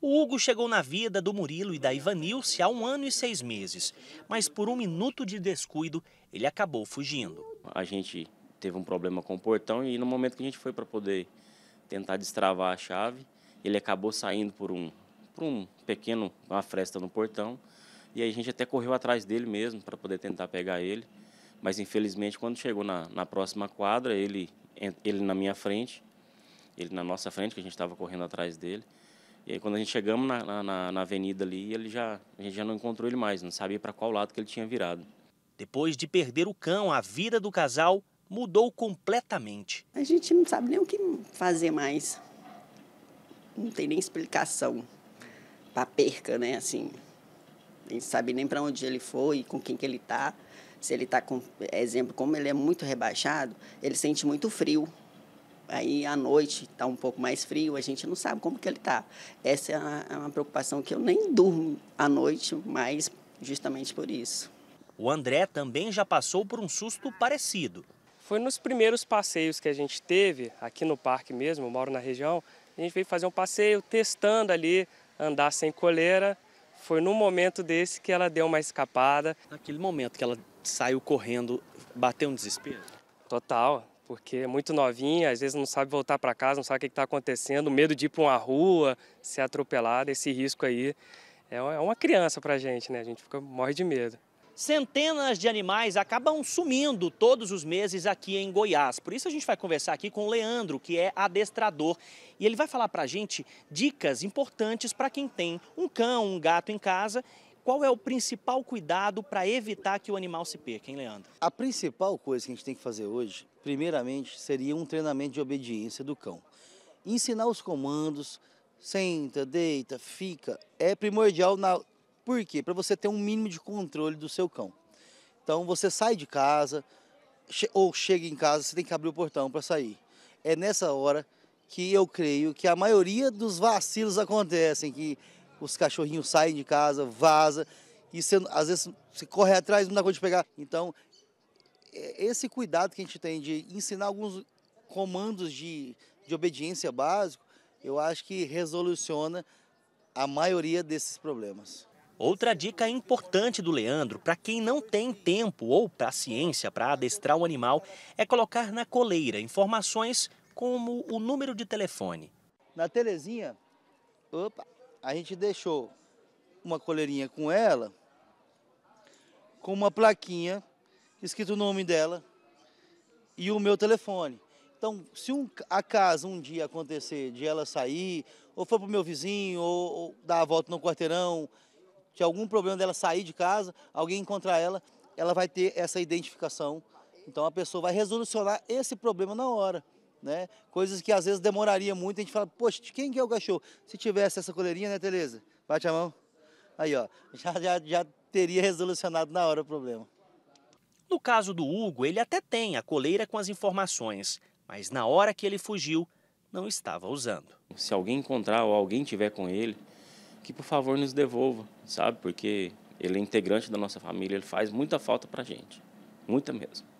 O Hugo chegou na vida do Murilo e da Ivanilce há um ano e seis meses, mas por um minuto de descuido ele acabou fugindo. A gente teve um problema com o portão e no momento que a gente foi para poder tentar destravar a chave, ele acabou saindo por um, por um pequeno, uma fresta no portão e a gente até correu atrás dele mesmo para poder tentar pegar ele, mas infelizmente quando chegou na, na próxima quadra, ele, ele na minha frente, ele na nossa frente, que a gente estava correndo atrás dele, e aí, quando a gente chegamos na, na, na avenida ali, ele já, a gente já não encontrou ele mais, não sabia para qual lado que ele tinha virado. Depois de perder o cão, a vida do casal mudou completamente. A gente não sabe nem o que fazer mais. Não tem nem explicação para perca, né? Assim, a gente sabe nem para onde ele foi, com quem que ele tá. Se ele tá com exemplo, como ele é muito rebaixado, ele sente muito frio. Aí à noite está um pouco mais frio, a gente não sabe como que ele está. Essa é uma, é uma preocupação que eu nem durmo à noite, mas justamente por isso. O André também já passou por um susto parecido. Foi nos primeiros passeios que a gente teve, aqui no parque mesmo, eu moro na região, a gente veio fazer um passeio testando ali, andar sem coleira. Foi num momento desse que ela deu uma escapada. Naquele momento que ela saiu correndo, bateu um desespero? Total, porque é muito novinha, às vezes não sabe voltar para casa, não sabe o que está acontecendo, medo de ir para uma rua, ser atropelada, esse risco aí é, é uma criança para a gente, né? A gente fica, morre de medo. Centenas de animais acabam sumindo todos os meses aqui em Goiás. Por isso a gente vai conversar aqui com o Leandro, que é adestrador, e ele vai falar para a gente dicas importantes para quem tem um cão, um gato em casa qual é o principal cuidado para evitar que o animal se perca, hein, Leandro? A principal coisa que a gente tem que fazer hoje, primeiramente, seria um treinamento de obediência do cão. Ensinar os comandos, senta, deita, fica, é primordial. Na... Por quê? Para você ter um mínimo de controle do seu cão. Então você sai de casa ou chega em casa, você tem que abrir o portão para sair. É nessa hora que eu creio que a maioria dos vacilos acontecem, que os cachorrinhos saem de casa, vaza e você, às vezes você corre atrás, não dá conta de pegar. Então, é, esse cuidado que a gente tem de ensinar alguns comandos de, de obediência básico, eu acho que resoluciona a maioria desses problemas. Outra dica importante do Leandro para quem não tem tempo ou paciência para adestrar o animal é colocar na coleira informações como o número de telefone. Na telezinha opa, a gente deixou uma coleirinha com ela, com uma plaquinha escrito o nome dela e o meu telefone. Então, se um acaso um dia acontecer de ela sair, ou for para o meu vizinho, ou, ou, dar a volta no quarteirão, de algum problema dela sair de casa, alguém encontrar ela, ela vai ter essa identificação. Então, a pessoa vai resolucionar esse problema na hora né? Coisas que às vezes demoraria muito, a gente fala, poxa, de quem que é o cachorro? Se tivesse essa coleirinha, né, Tereza? Bate a mão. Aí, ó, já, já, já teria resolucionado na hora o problema. No caso do Hugo, ele até tem a coleira com as informações, mas na hora que ele fugiu, não estava usando. Se alguém encontrar ou alguém tiver com ele, que por favor nos devolva, sabe? Porque ele é integrante da nossa família, ele faz muita falta pra gente. Muita mesmo.